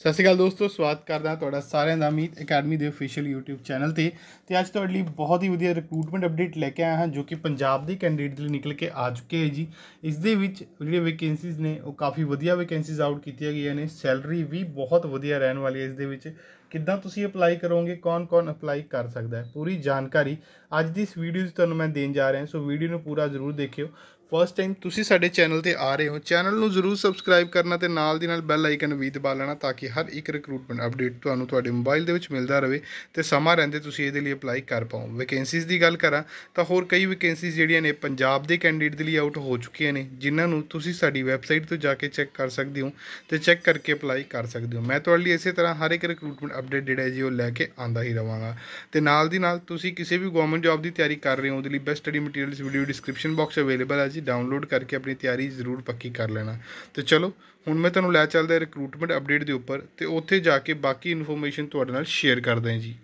ਸਤਿ ਸ਼੍ਰੀ ਅਕਾਲ ਦੋਸਤੋ ਸਵਾਗਤ ਕਰਦਾ ਤੁਹਾਡਾ ਸਾਰਿਆਂ ਦਾ ਮੀਤ ਅਕੈਡਮੀ ਦੇ ਅਫੀਸ਼ੀਅਲ YouTube ਚੈਨਲ ਤੇ ਤੇ ਅੱਜ ਤੁਹਾਡੇ ਲਈ ਬਹੁਤ ਹੀ ਵਧੀਆ ਰਿਕਰੂਟਮੈਂਟ ਅਪਡੇਟ ਲੈ ਕੇ ਆਇਆ ਹਾਂ ਜੋ ਕਿ ਪੰਜਾਬ ਦੇ ਕੈਂਡੀਡੇਟ ਲਈ ਨਿਕਲ ਕੇ ਆ ਚੁੱਕੇ ਹੈ ਜੀ ਇਸ ਦੇ ਵਿੱਚ ਜਿਹੜੀਆਂ ਵੈਕੈਂਸੀਜ਼ ਨੇ ਉਹ ਕਾਫੀ ਵਧੀਆ ਵੈਕੈਂਸੀਜ਼ ਆਊਟ ਕੀਤੀਆਂ ਗਈਆਂ ਨੇ ਸੈਲਰੀ ਵੀ ਬਹੁਤ ਵਧੀਆ ਰਹਿਣ ਵਾਲੀ ਹੈ ਇਸ ਦੇ ਵਿੱਚ ਕਿੱਦਾਂ ਤੁਸੀਂ ਅਪਲਾਈ ਕਰੋਗੇ ਕੌਣ-ਕੌਣ ਅਪਲਾਈ ਕਰ ਸਕਦਾ ਹੈ ਪੂਰੀ ਜਾਣਕਾਰੀ ਅੱਜ ਦੀ ਇਸ ਵੀਡੀਓ ਵਿੱਚ ਤੁਹਾਨੂੰ ਮੈਂ ਦੇਣ ਜਾ ਰਿਹਾ ਹਾਂ ਸੋ ਵੀਡੀਓ ਨੂੰ ਪੂਰਾ ਜ਼ਰੂਰ ਦੇਖਿਓ ਫਸਟ ਟਾਈਮ ਤੁਸੀਂ ਸਾਡੇ ਚੈਨਲ ਤੇ ਆ ਰਹੇ ਹੋ ਚੈਨਲ ਨੂੰ ਜ਼ਰੂਰ ਸਬਸਕ੍ਰਾਈਬ ਕਰਨਾ ਤੇ ਨਾਲ ਦੀ ਨਾਲ ਬੈਲ ਆਈਕਨ ਵੀ ਦਬਾ ਲੈਣਾ ਤਾਂ ਕਿ ਹਰ ਇੱਕ ਰਿਕਰੂਟਮੈਂਟ ਅਪਡੇਟ ਤੁਹਾਨੂੰ ਤੁਹਾਡੇ ਮੋਬਾਈਲ ਦੇ ਵਿੱਚ ਮਿਲਦਾ ਰਹੇ ਤੇ ਸਮਾਂ ਰਹਿੰਦੇ ਤੁਸੀਂ ਇਹਦੇ ਲਈ ਅਪਲਾਈ ਕਰ ਪਾਓ ਵੈਕੈਂਸੀਜ਼ ਦੀ ਗੱਲ ਕਰਾਂ ਤਾਂ ਹੋਰ ਕਈ ਵੈਕੈਂਸੀਜ਼ ਜਿਹੜੀਆਂ ਨੇ ਪੰਜਾਬ ਦੇ ਕੈਂਡੀਡੇਟ ਦੇ ਲਈ ਆਊਟ ਹੋ ਚੁੱਕੀਆਂ ਨੇ ਜਿਨ੍ਹਾਂ ਨੂੰ ਤੁਸੀਂ ਸਾਡੀ ਵੈਬਸਾਈਟ ਤੋਂ ਜਾ ਕੇ ਚੈੱਕ ਕਰ ਸਕਦੇ ਹੋ ਤੇ ਚੈੱਕ ਕਰਕੇ ਅਪਲਾਈ ਕਰ ਸਕਦੇ ਹੋ ਮੈਂ ਤੁਹਾਡੇ ਲਈ ਇਸੇ ਤਰ੍ਹਾਂ ਹਰ ਇੱਕ ਰਿਕਰੂਟਮੈਂਟ ਅਪਡੇਟ ਜਿਹੜਾ ਹੈ ਜੀ ਉਹ ਲੈ ਕੇ ਆਂਦਾ ਹੀ ਰਵਾਂਗਾ ਤੇ ਨਾਲ ਦੀ ਨਾਲ ਤੁਸੀਂ ਕਿਸੇ ਵੀ ਗਵਰਨਮੈਂਟ ਜੌਬ ਦੀ ਤਿਆਰੀ ਕਰ ਰਹੇ ਹੋ ਉਹਦੇ ਲਈ best study materials video description box available ਹੈ ਤੁਸੀਂ ਡਾਊਨਲੋਡ ਕਰਕੇ ਆਪਣੀ ਤਿਆਰੀ ਜ਼ਰੂਰ ਪੱਕੀ ਕਰ ਲੈਣਾ ਤੇ ਚਲੋ ਹੁਣ ਮੈਂ ਤੁਹਾਨੂੰ ਲੈ ਚੱਲਦਾ ਰਿਕਰੂਟਮੈਂਟ ਅਪਡੇਟ ਦੇ ਉੱਪਰ ਤੇ ਉੱਥੇ ਜਾ ਕੇ ਬਾਕੀ ਇਨਫੋਰਮੇਸ਼ਨ ਤੁਹਾਡੇ ਨਾਲ ਸ਼ੇਅਰ ਕਰਦਾ ਹਾਂ ਜੀ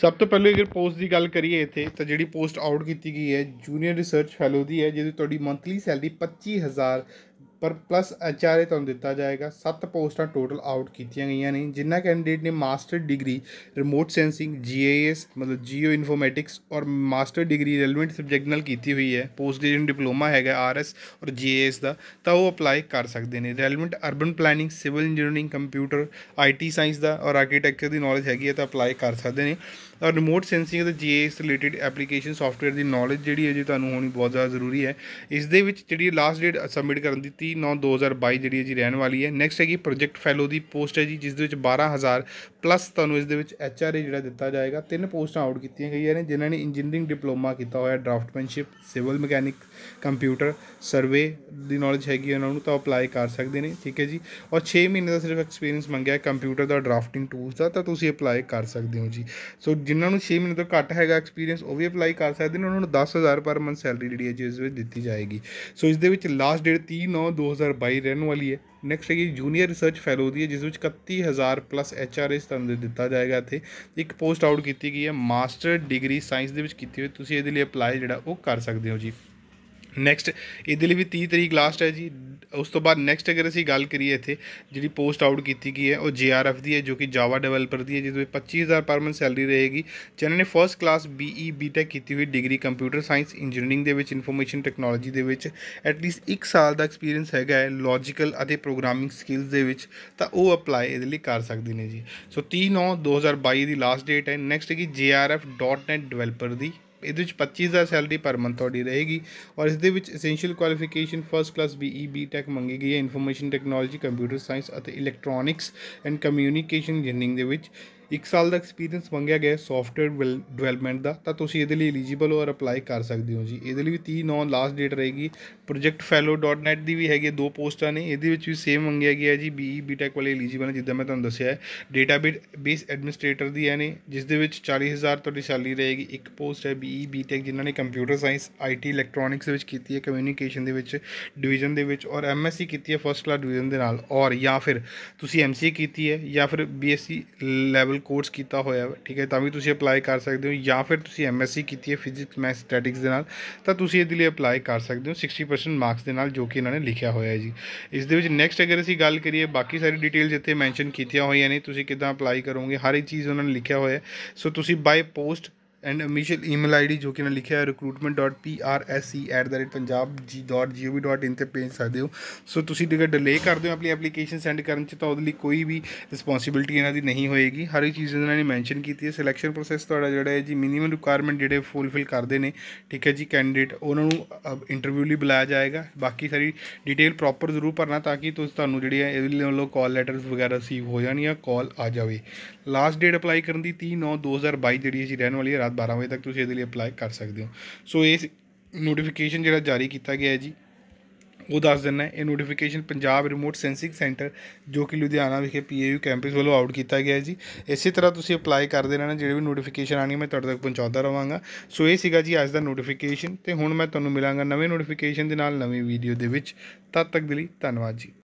ਸਭ ਤੋਂ ਪਹਿਲੇ ਜੇ ਪੋਸਟ ਦੀ ਗੱਲ ਕਰੀਏ ਇੱਥੇ ਤਾਂ ਜਿਹੜੀ ਪੋਸਟ ਆਊਟ ਕੀਤੀ ਗਈ ਹੈ ਜੂਨੀਅਰ ਰਿਸਰਚ ਫੈਲੋ ਦੀ ਹੈ ਜਿਹਦੀ ਤੁਹਾਡੀ ਮੰਥਲੀ ਸੈਲਰੀ 25000 ਪਰ ਪਲੱਸ ਐਚਆਰਏ ਤੁਹਾਨੂੰ ਦਿੱਤਾ ਜਾਏਗਾ ਸੱਤ ਪੋਸਟਾਂ ਟੋਟਲ ਆਊਟ ਕੀਤੀਆਂ ਗਈਆਂ ਨੇ ਜਿਨ੍ਹਾਂ ਕੈਂਡੀਡੇਟ ਨੇ master degree remote sensing GIS ਮਤਲਬ ਜੀਓ ਇਨਫੋਰਮੈਟਿਕਸ ਔਰ ਮਾਸਟਰ ਡਿਗਰੀ ਰੈਲੇਵੈਂਟ ਸਬਜੈਕਟ ਨਾਲ ਕੀਤੀ ਹੋਈ ਹੈ ਪੋਸਟ ਗ੍ਰੈਜੂਏਟ ਡਿਪਲੋਮਾ ਹੈਗਾ ਆਰਐਸ ਔਰ ਜੀਆਈਐਸ ਦਾ ਤਾਂ ਉਹ ਅਪਲਾਈ ਕਰ ਸਕਦੇ ਨੇ relevant urban planning civil engineering computer IT science ਦਾ ਔਰ ਆਰਕੀਟੈਕਚਰ ਦੀ ਨੌਲੇਜ ਹੈਗੀ ਹੈ ਤਾਂ ਅਪਲਾਈ ਕਰ ਸਕਦੇ ਨੇ ਔਰ ਰਿਮੋਟ ਸੈਂਸਿੰਗ ਤੇ ਜੀਆਈਐਸ ਰਿਲੇਟਡ ਐਪਲੀਕੇਸ਼ਨ ਸੌਫਟਵੇਅਰ ਦੀ ਨੌਲੇਜ ਜਿਹੜੀ ਹੈ ਜੀ ਤੁਹਾਨੂੰ ਹੋਣੀ ਬਹੁਤ ਜ਼ਿਆਦਾ ਜ਼ਰੂਰੀ ਹੈ ਇਸ ਦੇ ਵਿੱਚ ਜਿਹੜੀ ਲਾਸਟ ਡੇਟ ਸਬਮਿਟ ਕਰਨ ਦੀ 30 9 2022 ਜਿਹੜੀ ਹੈ ਜੀ ਰਹਿਣ ਵਾਲੀ ਹੈ ਨੈਕਸਟ ਹੈਗੀ ਪ੍ਰੋਜੈਕਟ ਫੈਲੋ ਦੀ ਪੋਸਟ ਹੈ ਜੀ ਜਿਸ ਦੇ ਵਿੱਚ 12000 ਪਲੱਸ ਤੁਹਾਨੂੰ ਇਸ ਦੇ ਵਿੱਚ ਐਚ ਆਰ ਏ ਜਿਹੜਾ ਦਿੱਤਾ ਜਾਏਗਾ ਤਿੰਨ ਪੋਸਟਾਂ ਆਊਟ ਕੀਤੀਆਂ ਗਈਆਂ ਨੇ ਜਿਨ੍ਹਾਂ ਨੇ ਇੰਜੀਨੀਅਰਿੰਗ ਡਿਪਲੋਮਾ ਕੀਤਾ ਹੋਇਆ draftsmanship civil mechanic computer survey ਦੀ ਨੌਲੇਜ ਹੈਗੀ ਉਹਨਾਂ ਨੂੰ ਤਾਂ ਅਪਲਾਈ ਕਰ ਸਕਦੇ ਨੇ ਠੀਕ ਹੈ ਜੀ ਔਰ 6 ਮਹੀਨੇ ਦਾ ਸਿਰਫ ਐਕਸਪੀਰੀਅੰਸ ਮੰਗਿਆ ਕੰਪਿਊਟਰ ਦਾ ਡਰਾਫਟਿੰਗ ਟੂਲਸ ਦਾ ਤਾਂ ਤੁਸੀਂ ਅਪਲਾਈ ਕਰ ਸਕਦੇ ਹੋ ਜੀ ਸੋ ਜਿਨ੍ਹਾਂ ਨੂੰ 6 ਮਹੀਨੇ ਤੋਂ ਘੱਟ ਹੈਗਾ ਐਕਸਪੀਰੀਅੰਸ ਉਹ ਵੀ ਅਪਲਾਈ ਕਰ ਸਕਦੇ ਨੇ ਉਹਨਾਂ ਨੂੰ 10000 ਪਰ ਮੰਥ ਸੈਲਰੀ ਜਿਹੜੀ ਹੈ ਜਿਸ ਵਿੱਚ ਦਿੱਤੀ ਜਾਏਗੀ ਸੋ ਇਸ ਦੇ ਵਿੱਚ ਲਾਸਟ ਡੇਟ 30 9 2022 ਰਹਿਣ ਵਾਲੀ ਹੈ ਨੈਕਸਟ ਹੈਗੀ ਜੂਨੀਅਰ ਰਿਸਰਚ ਫੈਲੋ ਦੀ ਹੈ ਜਿਸ ਵਿੱਚ 31000 ਪਲੱਸ ਐਚ ਆਰ ਐਸ ਤੁਹਾਨੂੰ ਦੇ ਦਿੱਤਾ ਜਾਏਗਾ ਇੱਥੇ ਇੱਕ ਪੋਸਟ ਆਊਟ ਕੀਤੀ ਗਈ ਹੈ ਮਾਸਟਰ ਡਿਗਰੀ ਸਾਇੰਸ ਦੇ ਵਿੱਚ ਕੀਤੀ ਹੋਈ ਤੁਸੀਂ ਇਹਦੇ ਲਈ ਅਪਲਾਈ ਜਿਹੜਾ ਉਹ ਕਰ ਸਕਦੇ ਹੋ ਜੀ ਨੈਕਸਟ ਇਹਦੇ ਲਈ ਵੀ 30 ਤਰੀਕ ਲਾਸਟ ਹੈ ਜੀ ਉਸ ਤੋਂ ਬਾਅਦ ਨੈਕਸਟ ਅਗਰ ਅਸੀਂ ਗੱਲ ਕਰੀਏ ਇੱਥੇ ਜਿਹੜੀ ਪੋਸਟ ਆਊਟ ਕੀਤੀ ਗਈ ਹੈ ਉਹ ਜੀਆਰਐਫ ਦੀ ਹੈ ਜੋ ਕਿ ਜਾਵਾ ਡਿਵੈਲਪਰ ਦੀ ਹੈ ਜਿਹਦੇ ਵਿੱਚ 25000 ਪਰ ਮੰਥ ਸੈਲਰੀ ਰਹੇਗੀ ਜਿਨ੍ਹਾਂ ਨੇ ਫਰਸਟ ਕਲਾਸ ਬੀਈ ਬੀਟੈਕ ਕੀਤੀ ਹੋਈ ਡਿਗਰੀ ਕੰਪਿਊਟਰ ਸਾਇੰਸ ਇੰਜੀਨੀਅਰਿੰਗ ਦੇ ਵਿੱਚ ਇਨਫੋਰਮੇਸ਼ਨ ਟੈਕਨੋਲੋਜੀ ਦੇ ਵਿੱਚ ਐਟਲੀਸਟ 1 ਸਾਲ ਦਾ ਐਕਸਪੀਰੀਅੰਸ ਹੈਗਾ ਹੈ ਲੌਜੀਕਲ ਅਤੇ ਪ੍ਰੋਗਰਾਮਿੰਗ ਸਕਿੱਲਸ ਦੇ ਵਿੱਚ ਤਾਂ ਉਹ ਅਪਲਾਈ ਇਹਦੇ ਲਈ ਕਰ ਸਕਦੇ ਨੇ ਜੀ ਸੋ 30 9 2022 ਦੀ ਲਾਸਟ ਡੇਟ ਹੈ ਨੈਕਸਟ ਹੈਗੀ JRF.net ਡਿਵੈਲਪਰ ਦੀ ਇਹਦੇ ਵਿੱਚ 25000 ਸੈਲਰੀ ਪਰ ਮੰਥ ਤੁਹਾਡੀ ਰਹੇਗੀ ਔਰ ਇਸ ਦੇ ਵਿੱਚ essential qualification first class BE BTech ਮੰਗੀ ਗਈ ਹੈ ਇਨਫੋਰਮੇਸ਼ਨ ਟੈਕਨੋਲੋਜੀ ਕੰਪਿਊਟਰ ਸਾਇੰਸ ਅਤੇ ਇਲੈਕਟ੍ਰੋਨਿਕਸ ਐਂਡ ਕਮਿਊਨੀਕੇਸ਼ਨ ਇੰਜੀਨੀਅਰਿੰਗ ਦੇ ਵਿੱਚ ਇੱਕ ਸਾਲ ਦਾ ਐਕਸਪੀਰੀਅੰਸ ਮੰਗਿਆ ਗਿਆ ਸੌਫਟਵੇਅਰ ਡਿਵੈਲਪਮੈਂਟ ਦਾ ਤਾਂ ਤੁਸੀਂ ਇਹਦੇ ਲਈ ਐਲੀਜੀਬਲ ਹੋ ਔਰ ਅਪਲਾਈ ਕਰ ਸਕਦੇ ਹੋ ਜੀ ਇਹਦੇ ਲਈ ਵੀ 30 9 ਲਾਸਟ ਡੇਟ ਰਹੇਗੀ ਪ੍ਰੋਜੈਕਟ projectfellow.net ਦੀ ਵੀ ਹੈਗੀ ਦੋ ਪੋਸਟਾਂ ਨੇ ਇਹਦੇ ਵਿੱਚ ਵੀ ਸੇਮ ਮੰਗਿਆ ਗਿਆ ਜੀ ਬੀ ਬੀਟੈਕ e, ਵਾਲੇ ਐਲੀਜੀਬਲ ਨੇ ਜਿੱਦਾਂ ਮੈਂ ਤੁਹਾਨੂੰ ਦੱਸਿਆ ਹੈ ਡੇਟਾਬੇਸ ਐਡਮਿਨਿਸਟ੍ਰੇਟਰ ਦੀ ਹੈ ਨੇ ਜਿਸ ਦੇ ਵਿੱਚ 40000 ਤੁਹਾਡੀ ਸੈਲਰੀ ਰਹੇਗੀ ਇੱਕ ਪੋਸਟ ਹੈ ਬੀ ਬੀਟੈਕ e, ਜਿਨ੍ਹਾਂ ਨੇ ਕੰਪਿਊਟਰ ਸਾਇੰਸ ਆਈਟੀ ਇਲੈਕਟ੍ਰੋਨਿਕਸ ਵਿੱਚ ਕੀਤੀ ਹੈ ਕਮਿਊਨੀਕੇਸ਼ਨ ਦੇ ਵਿੱਚ ਡਿਵੀਜ਼ਨ ਦੇ ਵਿੱਚ ਔਰ ਐਮਐਸਸੀ ਕੀਤੀ ਹੈ ਫਰਸਟ ਕਲਾਸ ਡਿਵੀਜ਼ਨ ਦੇ ਨਾਲ ਔਰ ਜਾਂ ਫਿਰ ਤੁਸੀਂ ਐਮਸੀਏ ਕੀਤੀ ਹੈ ਜਾਂ ਫਿਰ ਬੀਐਸਸੀ ਲੈਵਲ ਕੋਰਸ ਕੀਤਾ ਹੋਇਆ ਹੈ ਠੀਕ ਹੈ ਤਾਂ ਵੀ ਤੁਸੀਂ ਅਪਲਾਈ ਕਰ ਸਕਦੇ ਹੋ ਜਾਂ ਫਿਰ ਤੁਸੀਂ ਐਮਐਸਸੀ ਕੀਤੀ ਹੈ ਫਿਜ਼ਿਕਸ ਮੈਥ ਸਟੈਟਿਕਸ ਦੇ ਨਾਲ ਤਾਂ ਤੁਸੀਂ ਇਹਦੇ ਲਈ ਅਪਲਾਈ ਕਰ ਸਕਦੇ ਹੋ 60% ਮਾਰਕਸ ਦੇ ਨਾਲ ਜੋ ਕਿ ਇਹਨਾਂ ਨੇ ਲਿਖਿਆ ਹੋਇਆ ਹੈ ਜੀ ਇਸ ਦੇ ਵਿੱਚ ਨੈਕਸਟ ਅਗਰ ਅਸੀਂ ਗੱਲ ਕਰੀਏ ਬਾਕੀ ਸਾਰੀ ਡਿਟੇਲ ਜਿੱਥੇ ਮੈਂਸ਼ਨ ਕੀਤੀਆਂ ਹੋਈਆਂ ਨੇ ਤੁਸੀਂ ਕਿਦਾਂ ਅਪਲਾਈ ਕਰੋਗੇ ਹਰ ਇੱਕ ਚੀਜ਼ ਉਹਨਾਂ ਨੇ ਲਿਖਿਆ ਹੋਇਆ ਹੈ ਸੋ ਤੁਸੀਂ by post and official email ID ਜੋ ਕਿ ਨਾ ਲਿਖਿਆ ਹੈ recruitment.prsc@punjabg.gov.in e ਤੇ ਪੇਜ ਸਕਦੇ ਹੋ ਸੋ ਤੁਸੀਂ ਜੇ ਡਿਲੇ ਕਰਦੇ ਹੋ ਆਪਣੀ ਐਪਲੀਕੇਸ਼ਨ ਸੈਂਡ ਕਰਨ ਚ ਤਾਂ ਉਹਦੇ ਲਈ ਕੋਈ ਵੀ ਰਿਸਪੌਂਸਿਬਿਲਟੀ ਇਹਨਾਂ ਦੀ ਨਹੀਂ ਹੋਏਗੀ ਹਰ ਇੱਕ ਚੀਜ਼ ਇਹਨਾਂ ਨੇ ਮੈਂਸ਼ਨ ਕੀਤੀ ਹੈ ਸਿਲੈਕਸ਼ਨ ਪ੍ਰੋਸੈਸ ਤੁਹਾਡਾ ਜਿਹੜਾ ਹੈ ਜੀ ਮਿਨੀਮਮ ਰਿਕੁਆਇਰਮੈਂਟ ਜਿਹੜੇ ਫੁੱਲਫਿਲ ਕਰਦੇ ਨੇ ਠੀਕ ਹੈ ਜੀ ਕੈਂਡੀਡੇਟ ਉਹਨਾਂ ਨੂੰ ਇੰਟਰਵਿਊ ਲਈ ਬੁਲਾਇਆ ਜਾਏਗਾ ਬਾਕੀ ਸਾਰੀ ਡਿਟੇਲ ਪ੍ਰੋਪਰ ਜ਼ਰੂਰ ਭਰਨਾ ਤਾਂ ਕਿ ਤੁਸੀਂ ਤੁਹਾਨੂੰ ਜਿਹੜੀ ਹੈ ਇਹਦੇ ਲੋ ਕਾਲ ਲੈਟਰਸ ਵਗੈਰਾ ਰਿਸੀਵ ਹੋ ਜਾਣੀਆਂ ਕਾਲ ਆ ਜਾਵੇ ਲਾਸਟ ਡੇਟ ਅਪਲਾਈ ਕਰਨ ਦੀ 30 9 2022 ਜਿਹੜੀ ਹੈ ਜੀ ਰਹਿਣ ਵਾਲੀ ਹੈ ਰਾਤ 12 ਵਜੇ ਤੱਕ ਤੁਸੀਂ ਇਹਦੇ ਲਈ ਅਪਲਾਈ ਕਰ ਸਕਦੇ ਹੋ ਸੋ ਇਹ ਨੋਟੀਫਿਕੇਸ਼ਨ ਜਿਹੜਾ ਜਾਰੀ ਕੀਤਾ ਗਿਆ ਹੈ ਜੀ ਉਹ ਦੱਸ ਦਿੰਨਾ ਇਹ notification Punjab remote sensing centre ਜੋ ਕਿ ਲੁਧਿਆਣਾ ਵਿਖੇ ਪੀਏਯੂ ਕੈਂਪਸ ਵੱਲੋਂ ਆਊਟ ਕੀਤਾ ਗਿਆ ਹੈ ਜੀ ਇਸੇ ਤਰ੍ਹਾਂ ਤੁਸੀਂ ਅਪਲਾਈ ਕਰਦੇ ਰਹਿਣਾ ਜਿਹੜੇ ਵੀ ਨੋਟੀਫਿਕੇਸ਼ਨ ਆਣੀ ਮੈਂ ਤੁਹਾਡੇ ਤੱਕ ਪਹੁੰਚਾਉਂਦਾ ਰਵਾਂਗਾ ਸੋ ਇਹ ਸੀਗਾ ਜੀ ਅੱਜ ਦਾ ਨੋਟੀਫਿਕੇਸ਼ਨ ਤੇ ਹੁਣ ਮੈਂ ਤੁਹਾਨੂੰ ਮਿਲਾਂਗਾ ਨਵੇਂ ਨੋਟੀਫਿਕੇਸ਼ਨ ਦੇ ਨਾਲ ਨਵੀਂ ਵੀਡੀਓ ਦੇ ਵਿੱਚ ਤਦ ਤੱਕ ਦੇ ਲਈ ਧੰਨਵਾਦ ਜੀ